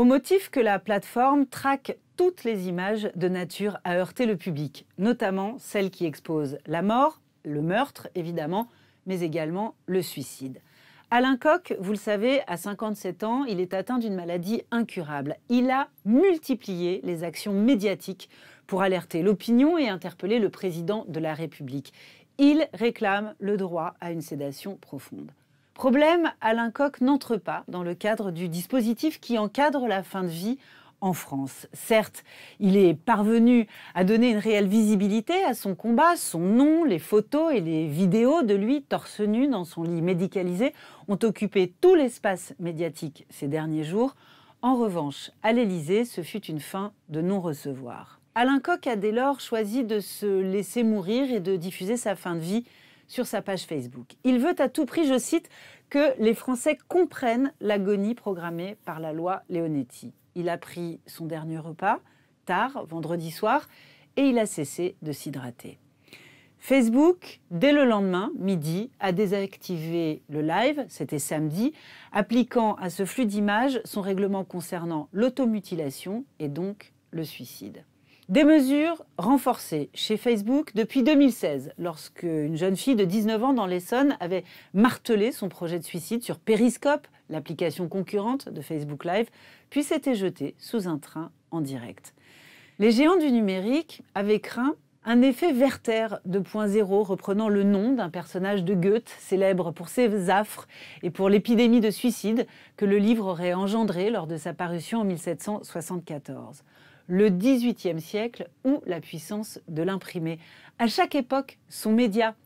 au motif que la plateforme traque toutes les images de nature à heurter le public, notamment celles qui exposent la mort, le meurtre évidemment, mais également le suicide. Alain Coq, vous le savez, à 57 ans, il est atteint d'une maladie incurable. Il a multiplié les actions médiatiques pour alerter l'opinion et interpeller le président de la République. Il réclame le droit à une sédation profonde. Problème, Alain Coq n'entre pas dans le cadre du dispositif qui encadre la fin de vie en France. Certes, il est parvenu à donner une réelle visibilité à son combat. Son nom, les photos et les vidéos de lui torse nu dans son lit médicalisé ont occupé tout l'espace médiatique ces derniers jours. En revanche, à l'Élysée, ce fut une fin de non-recevoir. Alain Coq a dès lors choisi de se laisser mourir et de diffuser sa fin de vie sur sa page Facebook. Il veut à tout prix, je cite, que les Français comprennent l'agonie programmée par la loi Leonetti. Il a pris son dernier repas, tard, vendredi soir, et il a cessé de s'hydrater. Facebook, dès le lendemain, midi, a désactivé le live, c'était samedi, appliquant à ce flux d'images son règlement concernant l'automutilation et donc le suicide. Des mesures renforcées chez Facebook depuis 2016, lorsque une jeune fille de 19 ans dans l'Essonne avait martelé son projet de suicide sur Periscope, l'application concurrente de Facebook Live, puis s'était jetée sous un train en direct. Les géants du numérique avaient craint un effet Werther 2.0 reprenant le nom d'un personnage de Goethe célèbre pour ses affres et pour l'épidémie de suicide que le livre aurait engendré lors de sa parution en 1774 le XVIIIe siècle ou la puissance de l'imprimé. À chaque époque, son média.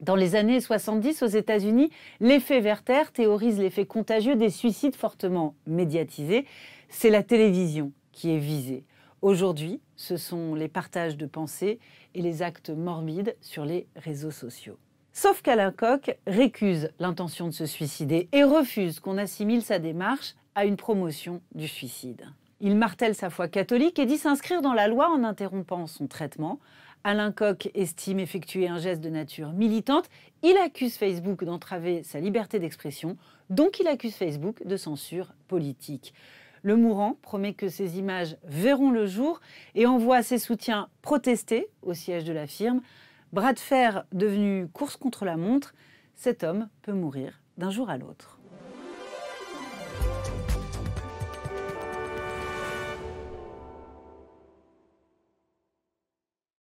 Dans les années 70 aux États-Unis, l'effet Werther théorise l'effet contagieux des suicides fortement médiatisés. C'est la télévision qui est visée. Aujourd'hui, ce sont les partages de pensées et les actes morbides sur les réseaux sociaux. Sauf qu'Alain Coq récuse l'intention de se suicider et refuse qu'on assimile sa démarche à une promotion du suicide. Il martèle sa foi catholique et dit s'inscrire dans la loi en interrompant son traitement. Alain Coq estime effectuer un geste de nature militante. Il accuse Facebook d'entraver sa liberté d'expression, donc il accuse Facebook de censure politique. Le mourant promet que ses images verront le jour et envoie ses soutiens protester au siège de la firme. Bras de fer devenu course contre la montre, cet homme peut mourir d'un jour à l'autre.